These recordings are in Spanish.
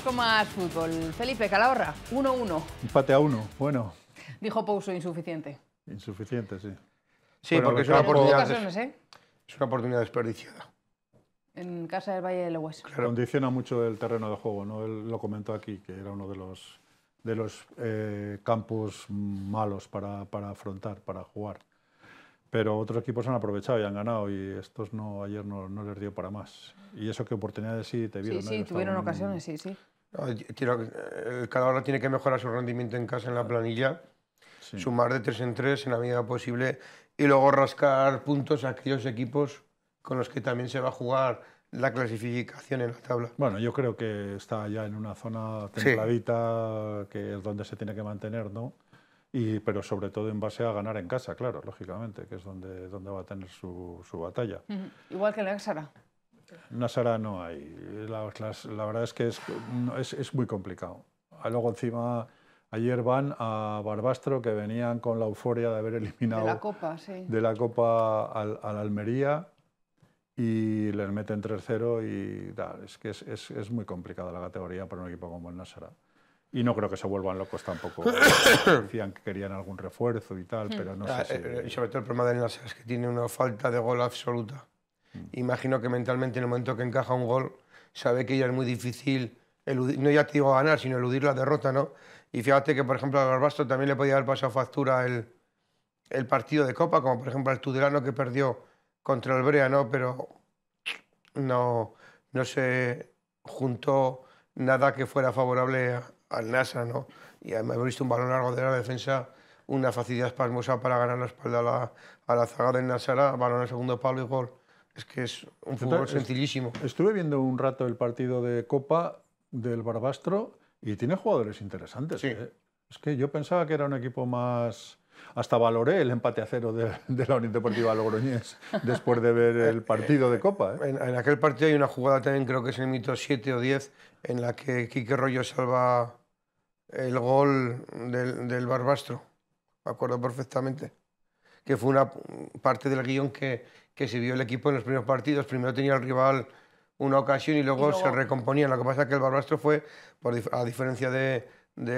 con más fútbol. Felipe Calahorra, 1-1. Empate a 1, bueno. Dijo Pouso, insuficiente. Insuficiente, sí. Sí, porque ¿eh? es una, oportunidad, desperdiciada. En casa del Valle de Oeste. Condiciona mucho el terreno de juego, ¿no? lo comentó aquí, que era uno de los, de los eh, campos malos para afrontar, para jugar pero otros equipos han aprovechado y han ganado y estos no ayer no, no les dio para más. Y eso que oportunidades sí te vieron. Sí, ¿eh? sí, tuvieron ocasiones, sí, sí. Eh, cada el tiene que mejorar su rendimiento en casa en la planilla, sumar de tres en tres en la medida posible y luego rascar puntos a aquellos equipos con los que también se va a jugar la clasificación en la tabla. Bueno, yo creo que está ya en una zona templadita, que es donde se tiene que mantener, ¿no? pero sobre todo en base a ganar en casa, claro, lógicamente, que es donde, donde va a tener su, su batalla. Igual que la Sara. Nasara no hay. La, verdad es que es, es, es, muy complicado. Ah, luego encima, ayer van a Barbastro, que venían con la euforia de haber eliminado de la Copa, sí. de la Copa al, Almería y les meten 3-0 y Es que es, es, muy complicada la categoría para un equipo como el Nasara. Y no creo que se vuelvan locos tampoco. Decían que querían algún refuerzo y tal, hmm. pero no ah, sé si... Eh, eh, y sobre todo el problema de Nasser es que tiene una falta de gol absoluta. Hmm. Imagino que mentalmente en el momento que encaja un gol, sabe que ya es muy difícil, no ya te digo ganar, sino eludir la derrota, ¿no? Y fíjate que, por ejemplo, a Garbasto también le podía haber pasado factura el, el partido de Copa, como por ejemplo al Tudelano que perdió contra el Brea, ¿no? Pero no, no se juntó nada que fuera favorable a, al NASA, ¿no? Y además hemos visto un balón largo de la defensa, una facilidad espasmosa para ganar la espalda a la, a zaga del Nasa, balón al segundo palo y gol. Es que es un fútbol sencillísimo. Estuve viendo un rato el partido de Copa del Barbastro y tiene jugadores interesantes. Sí. ¿eh? Es que yo pensaba que era un equipo más... Hasta valoré el empate a cero de, la Unión Deportiva Logroñés después de ver el eh, partido de eh, Copa. En, aquel partido hay una jugada también, creo que es el mito 7 o 10, en la que Quique Rollo salva el gol del, Barbastro, me acuerdo perfectamente, que fue una parte del guión que, que se vio el equipo en los primeros partidos. Primero tenía el rival una ocasión y luego, se recomponía. Lo que pasa es que el Barbastro fue, a diferencia de,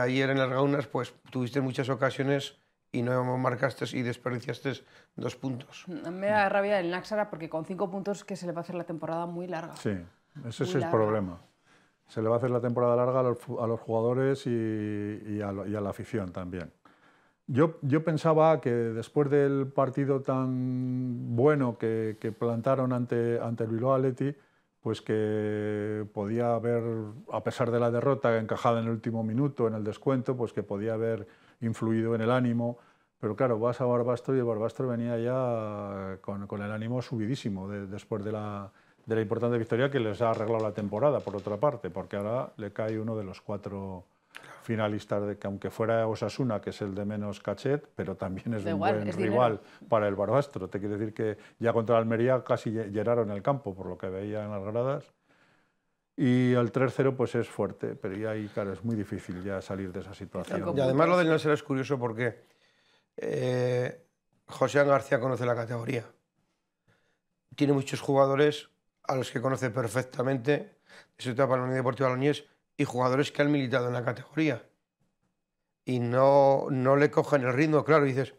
ayer en las Gaunas, pues tuviste muchas ocasiones y no marcaste y desperdiciaste dos puntos. Me da rabia el Náxara porque con cinco puntos que se le va a hacer la temporada muy larga. Sí, ese es el problema se le va a hacer la temporada larga a los, jugadores y, a, la afición también. Yo, yo, pensaba que después del partido tan bueno que, plantaron ante, ante el pues que podía haber, a pesar de la derrota encajada en el último minuto, en el descuento, pues que podía haber influido en el ánimo. Pero claro, vas a Barbastro y el Barbastro venía ya con, el ánimo subidísimo después de la, de la importante victoria que les ha arreglado la temporada, por otra parte, porque ahora le cae uno de los cuatro finalistas, de que aunque fuera Osasuna, que es el de menos cachet, pero también es de un buen rival para el Barbastro. Te quiere decir que ya contra Almería casi llenaron el campo, por lo que veía en las gradas. Y el 3-0 pues es fuerte, pero ya ahí, claro, es muy difícil ya salir de esa situación. Y además lo del Nasser es curioso porque eh, José García conoce la categoría. Tiene muchos jugadores a los que conoce perfectamente de su etapa en la Unión Deportiva y jugadores que han militado en la categoría. Y no, no le cogen el ritmo, claro, y dices,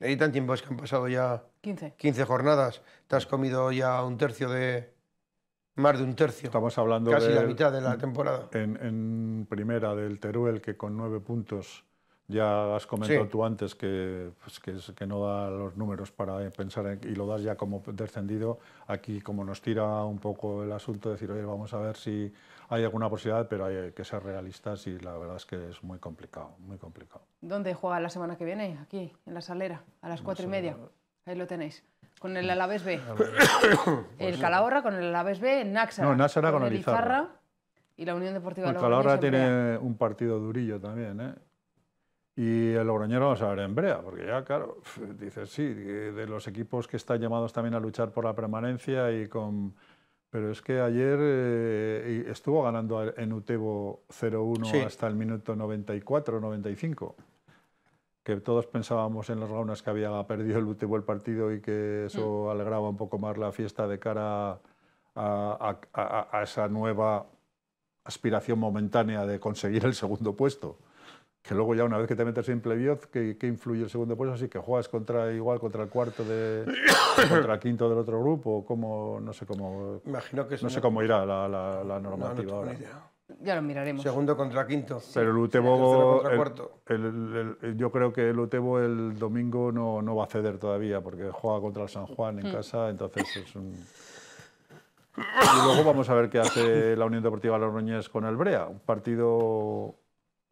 necesitan tiempo, es que han pasado ya 15. 15 jornadas, te has comido ya un tercio de, más de un tercio. Estamos hablando casi la mitad de la temporada. en, primera del Teruel, que con nueve puntos ya has comentado tú antes que, pues, que, no da los números para pensar y lo das ya como descendido. Aquí, como nos tira un poco el asunto, decir, oye, vamos a ver si hay alguna posibilidad, pero hay que ser realistas y la verdad es que es muy complicado, muy complicado. ¿Dónde juega la semana que viene? Aquí, en la salera, a las cuatro y media. Ahí lo tenéis. Con el Alavés B. el pues Calahorra con el Alavés B, Náxara. No, con, con Y la Unión Deportiva... Pues el Calahorra tiene un partido durillo también, ¿eh? Y el Logroñero vamos a ver en Brea, porque ya, claro, dices, sí, de los equipos que están llamados también a luchar por la permanencia y con... Pero es que ayer eh, estuvo ganando en Utebo 0-1 hasta el minuto 94-95, que todos pensábamos en las raunas que había perdido el Utebo el partido y que eso mm. alegraba un poco más la fiesta de cara a esa nueva aspiración momentánea de conseguir el segundo puesto que luego ya una vez que te metes en playoff, ¿qué influye el segundo puesto? Así que juegas contra igual contra el cuarto de contra el quinto del otro grupo, ¿cómo, no sé cómo no sé cómo irá la, la, normativa ahora. Ya lo miraremos. Segundo contra quinto. Pero el Utebo, yo creo que el Utebo el domingo no, va a ceder todavía porque juega contra el San Juan en mm. casa, entonces es un... Y luego vamos a ver qué hace la Unión Deportiva Roñés con el Brea, un partido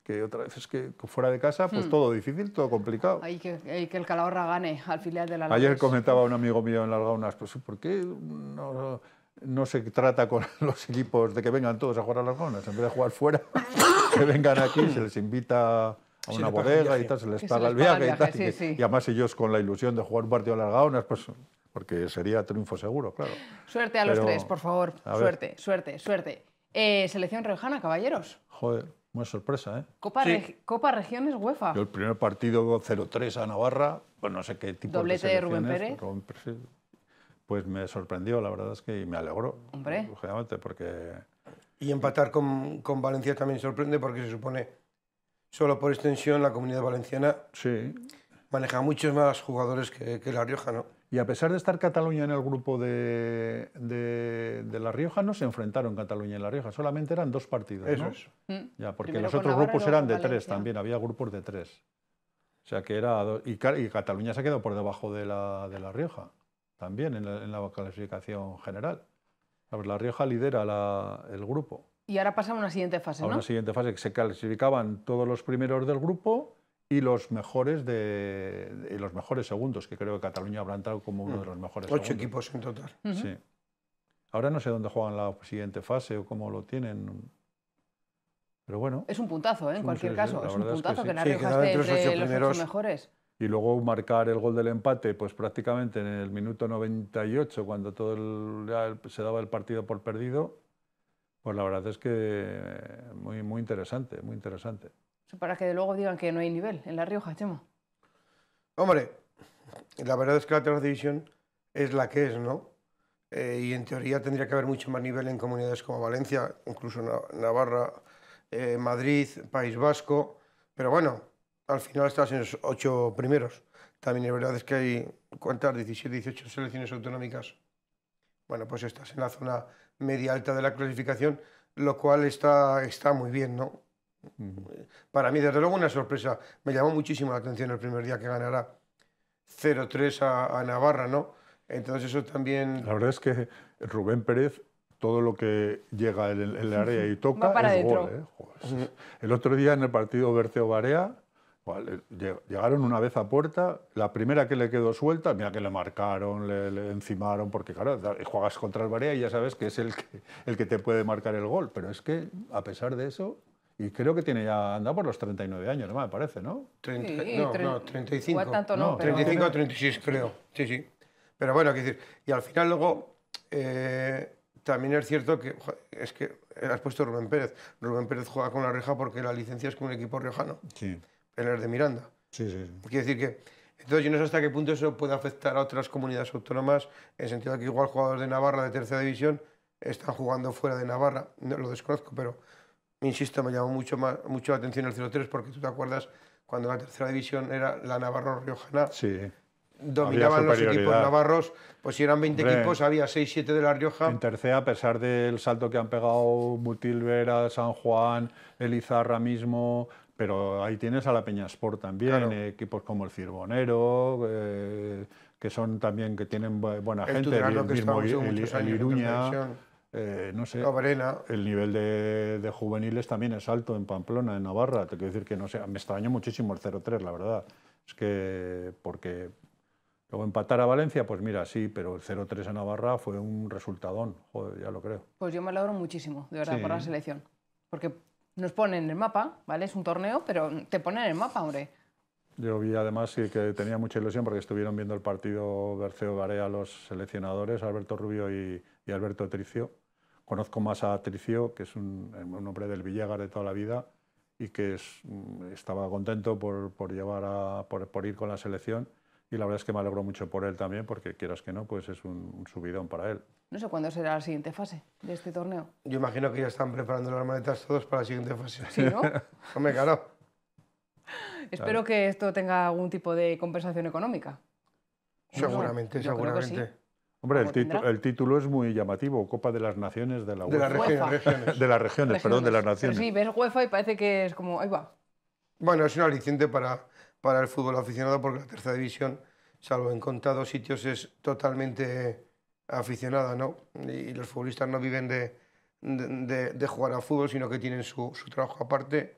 que otra vez es que fuera de casa, pues hmm. todo difícil, todo complicado. Hay que, que, el Calahorra gane al filial de la Ayer comentaba un amigo mío en las gaunas, pues ¿por qué no, se trata con los equipos de que vengan todos a jugar a las En vez de jugar fuera, que vengan aquí, se les invita a una bodega y tal, se les paga el viaje, y tal. y, además ellos con la ilusión de jugar un partido a las pues porque sería triunfo seguro, claro. Suerte a los tres, por favor. Suerte, suerte, suerte, eh, selección Rejana, caballeros. Joder muy sorpresa, ¿eh? Copa, Copa Regiones UEFA. el primer partido 0-3 a Navarra, pues no sé qué tipo de Doblete de Rubén Pérez. Pues me sorprendió, la verdad es que me alegró. Hombre. porque... Y empatar con, Valencia también sorprende porque se supone, solo por extensión, la comunidad valenciana maneja muchos más jugadores que, que La Rioja, ¿no? Y a pesar de estar Cataluña en el grupo de, de, La Rioja, no se enfrentaron Cataluña y La Rioja, solamente eran dos partidos. Eso ¿no? es. Mm. Ya, porque los otros grupos eran de tres también, había grupos de tres. O sea que era. y, Cataluña se ha quedado por debajo de La, de la Rioja, también en la, en clasificación general. La Rioja lidera el grupo. Y ahora pasa a una siguiente fase. A una siguiente fase que se clasificaban todos los primeros del grupo y los mejores de, los mejores segundos, que creo que Cataluña habrá entrado como uno mm. de los mejores. Ocho equipos en total. Sí. Ahora no sé dónde juegan la siguiente fase o cómo lo tienen. Pero bueno. Es un puntazo, ¿eh? en cualquier caso. es un puntazo que, nadie que, de los mejores. Y luego marcar el gol del empate, pues prácticamente en el minuto 98, cuando todo se daba el partido por perdido, pues la verdad es que muy, muy interesante, muy interesante para que de luego digan que no hay nivel en La Rioja, Chema. Hombre, la verdad es que la tercera división es la que es, ¿no? Eh, y en teoría tendría que haber mucho más nivel en comunidades como Valencia, incluso Navarra, eh, Madrid, País Vasco. Pero bueno, al final estás en los ocho primeros. También la verdad es que hay, ¿cuántas? 17, 18 selecciones autonómicas. Bueno, pues estás en la zona media alta de la clasificación, lo cual está, está muy bien, ¿no? Para mí, desde luego, una sorpresa. Me llamó muchísimo la atención el primer día que ganará 0-3 a, Navarra, ¿no? Entonces eso también... La verdad es que Rubén Pérez, todo lo que llega en el, área y toca es gol. ¿eh? el otro día en el partido berceo barea llegaron una vez a puerta, la primera que le quedó suelta, mira que le marcaron, le, encimaron, porque claro, juegas contra el Barea y ya sabes que es el el que te puede marcar el gol, pero es que a pesar de eso y creo que tiene ya anda por los 39 años, ¿no? Me parece, ¿no? no, no, 35. 35 o 36, creo. Sí, sí. Pero bueno, hay que decir, y al final luego eh, también es cierto que, es que has puesto Rubén Pérez. Rubén Pérez juega con la reja porque la licencia es con un equipo riojano. Sí. Pero es de Miranda. Sí, sí, sí. Quiere decir que, entonces yo no sé hasta qué punto eso puede afectar a otras comunidades autónomas, en el sentido de que igual jugadores de Navarra de tercera división están jugando fuera de Navarra, no, lo desconozco, pero insisto, me llamó mucho, más, mucho la atención el 0-3 porque tú te acuerdas cuando la tercera división era la Navarro-Riojana. Sí. Dominaban los equipos navarros, pues si eran 20 equipos, había 6-7 de La Rioja. En tercera, a pesar del salto que han pegado Mutilvera, San Juan, Elizarra mismo, pero ahí tienes a la Peña Sport también, eh, equipos como el Cirbonero, eh, que son también que tienen buena gente, el, mismo, eh, no sé, el nivel de, juveniles también es alto en Pamplona, en Navarra. Te quiero decir que no sé, me extrañó muchísimo el 0-3, la verdad. Es que porque luego empatar a Valencia, pues mira, sí, pero el 0-3 a Navarra fue un resultadón, joder, ya lo creo. Pues yo me alegro muchísimo, de verdad, por la selección. Porque nos ponen en el mapa, ¿vale? Es un torneo, pero te ponen en el mapa, hombre. Yo vi además que tenía mucha ilusión porque estuvieron viendo el partido Berceo Garea los seleccionadores, Alberto Rubio y, y Alberto Tricio Conozco más a Tricio, que es un, eh, hombre del Villagar de toda la vida y que mm, estaba contento por, llevar por, ir con la selección. Y la verdad es que me alegro mucho por él también, porque quieras que no, pues es un, subidón para él. No sé cuándo será la siguiente fase de este torneo. Yo imagino que ya están preparando las maletas todos para la siguiente fase. Sí, ¿no? Hombre, claro. Espero que esto tenga algún tipo de compensación económica. Seguramente, seguramente. Hombre, el, título, es muy llamativo, Copa de las Naciones de la UEFA. De, las regiones, perdón, de las naciones. sí, ves UEFA y parece que es como, ahí va. Bueno, es un aliciente para, para el fútbol aficionado porque la tercera división, salvo en contados sitios, es totalmente aficionada, ¿no? Y, los futbolistas no viven de, de, jugar al fútbol, sino que tienen su, su trabajo aparte.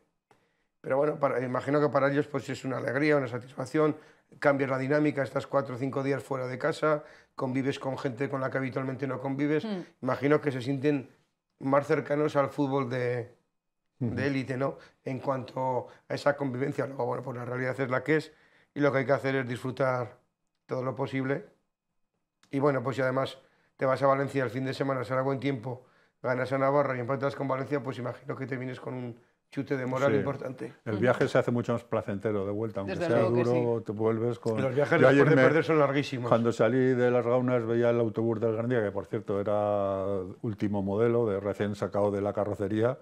Pero bueno, imagino que para ellos pues, es una alegría, una satisfacción, cambias la dinámica, estás cuatro o cinco días fuera de casa, convives con gente con la que habitualmente no convives. Hmm. Imagino que se sienten más cercanos al fútbol hmm. de, élite, ¿no? En cuanto a esa convivencia, luego, bueno, pues la realidad es la que es y lo que hay que hacer es disfrutar todo lo posible. Y bueno, pues si además te vas a Valencia el fin de semana, será buen tiempo, ganas a Navarra y empatas con Valencia, pues imagino que te vienes con un chute de moral importante. El viaje se hace mucho más placentero de vuelta, aunque sea duro, te vuelves con... Los viajes después de perder son larguísimos. Cuando salí de Las Gaunas veía el autobús del Gran que por cierto era último modelo, de recién sacado de la carrocería,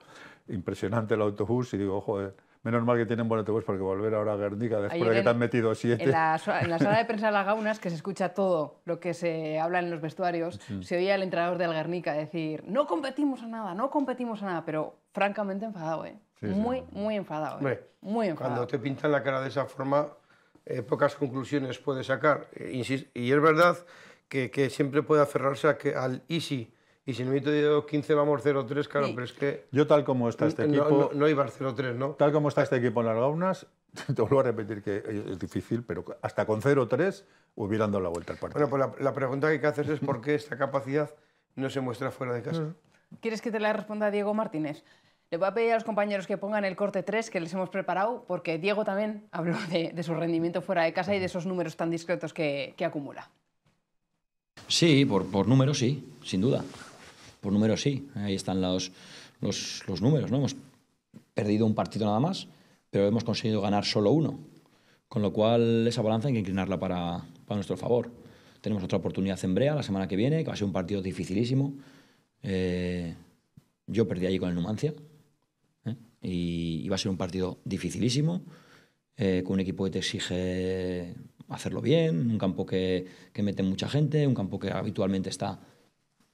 impresionante el autobús, y digo, joder Menos mal que tienen pues porque volver ahora a Guernica después de que te han metido siete. En la, sala de prensa de las Gaunas, que se escucha todo lo que se habla en los vestuarios, se oía al entrenador del Guernica decir, no competimos a nada, no competimos a nada, pero francamente enfadado, ¿eh? muy, muy enfadado. ¿eh? muy enfadado. Cuando te pintan la cara de esa forma, eh, pocas conclusiones puede sacar. Eh, y es verdad que, siempre puede aferrarse a que, al easy y si no me de 15 vamos 0-3, claro, pero es que... Yo tal como está este equipo... No, iba no 0-3, ¿no? Tal como está este equipo en las gaunas, te vuelvo a repetir que es difícil, pero hasta con 0-3 hubieran dado la vuelta al partido. Bueno, pues la, pregunta que hay que hacer es por qué esta capacidad no se muestra fuera de casa. Mm. ¿Quieres que te la responda Diego Martínez? Le voy a pedir a los compañeros que pongan el corte 3 que les hemos preparado, porque Diego también habló de, su rendimiento fuera de casa y de esos números tan discretos que, acumula. Sí, por, por números sí, sin duda por números sí, ahí están los, los, números, ¿no? Hemos perdido un partido nada más, pero hemos conseguido ganar solo uno, con lo cual esa balanza hay que inclinarla para, nuestro favor. Tenemos otra oportunidad en Brea la semana que viene, que va a ser un partido dificilísimo. Eh, yo perdí allí con el Numancia ¿eh? y, va a ser un partido dificilísimo, eh, con un equipo que te exige hacerlo bien, un campo que, que mete mucha gente, un campo que habitualmente está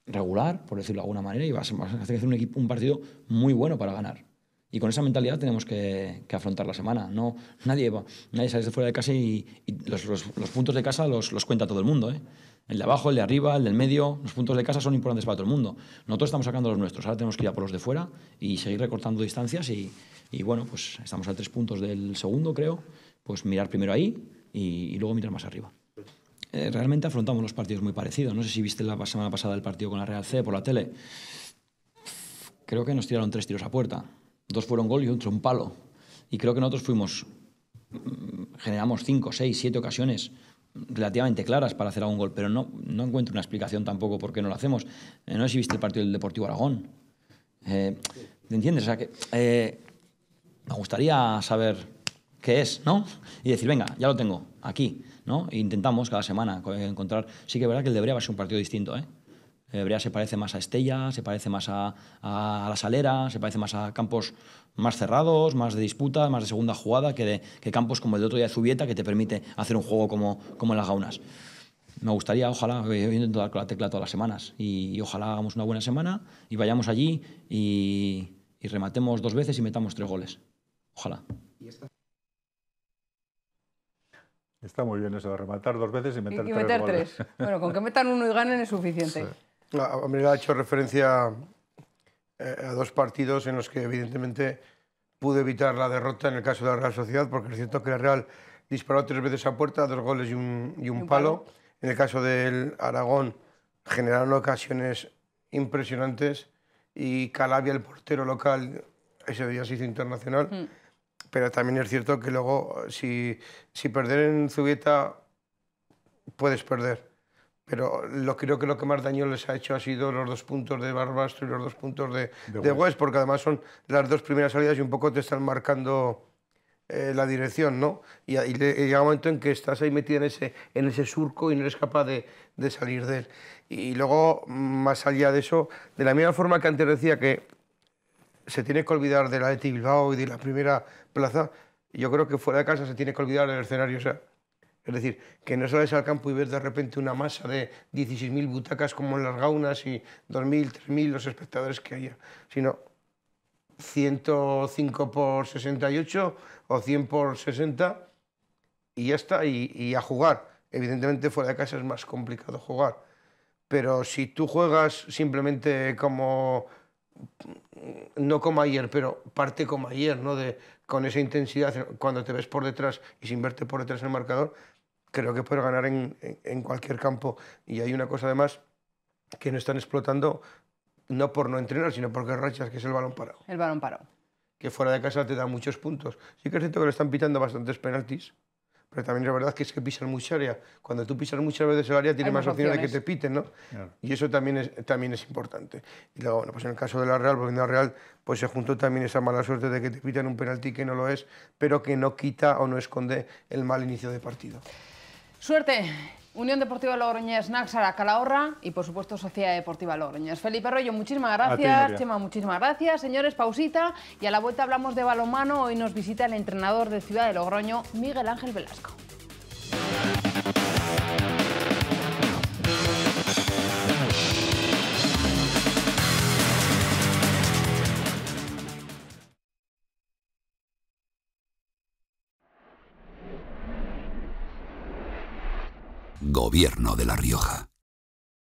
regular, por decirlo de alguna manera, y vas, a hacer un, equipo, un partido muy bueno para ganar. Y con esa mentalidad tenemos que, afrontar la semana. No, nadie, va, nadie sale de fuera de casa y, los, puntos de casa los, cuenta todo el mundo. ¿eh? El de abajo, el de arriba, el del medio, los puntos de casa son importantes para todo el mundo. Nosotros estamos sacando los nuestros, ahora tenemos que ir a por los de fuera y seguir recortando distancias y, bueno, pues estamos a tres puntos del segundo, creo, pues mirar primero ahí y luego mirar más arriba. Eh, realmente afrontamos los partidos muy parecidos. No sé si viste la semana pasada el partido con la Real C por la tele. Creo que nos tiraron tres tiros a puerta. Dos fueron gol y otro un palo. Y creo que nosotros fuimos, mm, generamos cinco, seis, siete ocasiones relativamente claras para hacer algún gol, pero no, encuentro una explicación tampoco por qué no lo hacemos. Eh, no sé si viste el partido del Deportivo Aragón. ¿Te eh, ¿Entiendes? O sea que me gustaría saber qué es, ¿no? Y decir, venga, ya lo tengo, aquí, ¿no? E intentamos cada semana encontrar... Sí que es verdad que el de Brea va a ser un partido distinto, ¿eh? El se parece más a Estella, se parece más a, a, La Salera, se parece más a campos más cerrados, más de disputa, más de segunda jugada, que, campos como el de otro día de Zubieta, que te permite hacer un juego como, como en las gaunas. Me gustaría, ojalá, voy eh, intento dar con la tecla todas las semanas y, ojalá hagamos una buena semana y vayamos allí y, rematemos dos veces y metamos tres goles. Ojalá. ¿Y Está muy bien eso, rematar dos veces y meter, y tres, meter tres. Bueno, con que metan uno y ganen es suficiente. Sí. me ha hecho referencia eh, a dos partidos en los que evidentemente pude evitar la derrota en el caso de la Real Sociedad, porque es cierto que la Real disparó tres veces a puerta, dos goles y un, y un, palo. En el caso del Aragón generaron ocasiones impresionantes y Calabia, el portero local, ese día se hizo internacional. Mm pero también es cierto que luego, si, si perder en Zubieta, puedes perder. Pero lo, creo que lo que más daño les ha hecho ha sido los dos puntos de Barbastro y los dos puntos de, de, West, porque además son las dos primeras salidas y un poco te están marcando eh, la dirección, ¿no? Y, llega un momento en que estás ahí metido en ese, en ese surco y no eres capaz de, salir de él. y luego, más allá de eso, de la misma forma que antes decía que se tiene que olvidar de la ETI Bilbao y de la primera plaza. Yo creo que fuera de casa se tiene que olvidar del escenario. O es decir, que no sales al campo y ves de repente una masa de 16.000 butacas como en las gaunas y 2.000, 3.000 los espectadores que haya, sino 105 por 68 o 100 por 60 y ya está, y a jugar. Evidentemente fuera de casa es más complicado jugar, pero si tú juegas simplemente como no como ayer, pero parte como ayer, ¿no? De, con esa intensidad, cuando te ves por detrás y sin verte por detrás en el marcador, creo que puedes ganar en, cualquier campo. Y hay una cosa además que no están explotando, no por no entrenar, sino porque rachas, que es el balón parado. El balón parado. Que fuera de casa te da muchos puntos. Sí que es que le están pitando bastantes penaltis. Pero también la verdad que es que pisan mucha área. Cuando tú pisas muchas veces el área, tienes más, opciones de que te piten, ¿no? Y eso también es, también es importante. Y luego, bueno, pues en el caso de la Real, porque en la Real, pues se juntó también esa mala suerte de que te piten un penalti que no lo es, pero que no quita o no esconde el mal inicio de partido. Suerte Unión Deportiva Logroñés, Náxara, Calahorra y por supuesto Sociedad Deportiva Logroñés. Felipe Arroyo, muchísimas gracias. Chema, muchísimas gracias. Señores, pausita y a la vuelta hablamos de balonmano. Hoy nos visita el entrenador de Ciudad de Logroño, Miguel Ángel Velasco. Gobierno de La Rioja.